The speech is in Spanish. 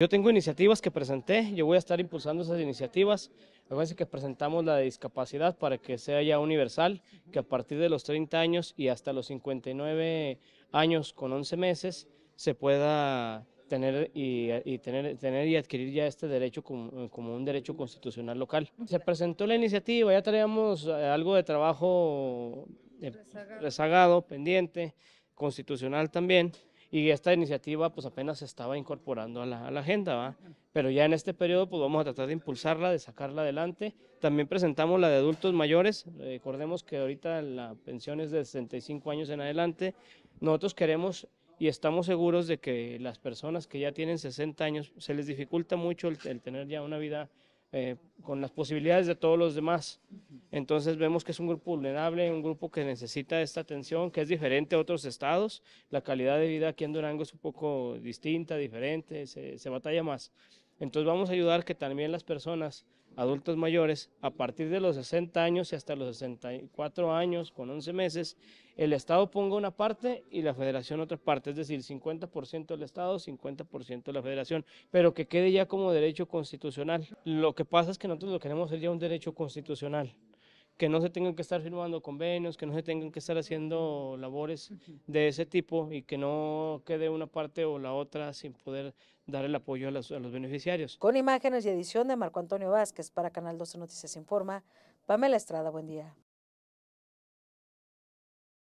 Yo tengo iniciativas que presenté, yo voy a estar impulsando esas iniciativas. Acuérdense que presentamos la de discapacidad para que sea ya universal, que a partir de los 30 años y hasta los 59 años con 11 meses se pueda tener y, tener, tener y adquirir ya este derecho como, un derecho constitucional local. Se presentó la iniciativa, ya traíamos eh, algo de trabajo eh, rezagado pendiente, constitucional también y esta iniciativa pues apenas se estaba incorporando a la, agenda, ¿va? pero ya en este periodo pues vamos a tratar de impulsarla, de sacarla adelante. También presentamos la de adultos mayores, recordemos que ahorita la pensión es de 65 años en adelante, nosotros queremos y estamos seguros de que las personas que ya tienen 60 años se les dificulta mucho el, tener ya una vida eh, con las posibilidades de todos los demás. Entonces vemos que es un grupo vulnerable, un grupo que necesita esta atención, que es diferente a otros estados. La calidad de vida aquí en Durango es un poco distinta, diferente, se, batalla más. Entonces vamos a ayudar que también las personas adultos mayores, a partir de los 60 años y hasta los 64 años con 11 meses, el Estado ponga una parte y la Federación otra parte, es decir, 50% del Estado, 50% de la Federación, pero que quede ya como derecho constitucional. Lo que pasa es que nosotros lo queremos ser ya un derecho constitucional que no se tengan que estar firmando convenios, que no se tengan que estar haciendo labores de ese tipo y que no quede una parte o la otra sin poder dar el apoyo a los, beneficiarios. Con imágenes y edición de Marco Antonio Vázquez para Canal 12 Noticias Informa, Pamela Estrada, buen día.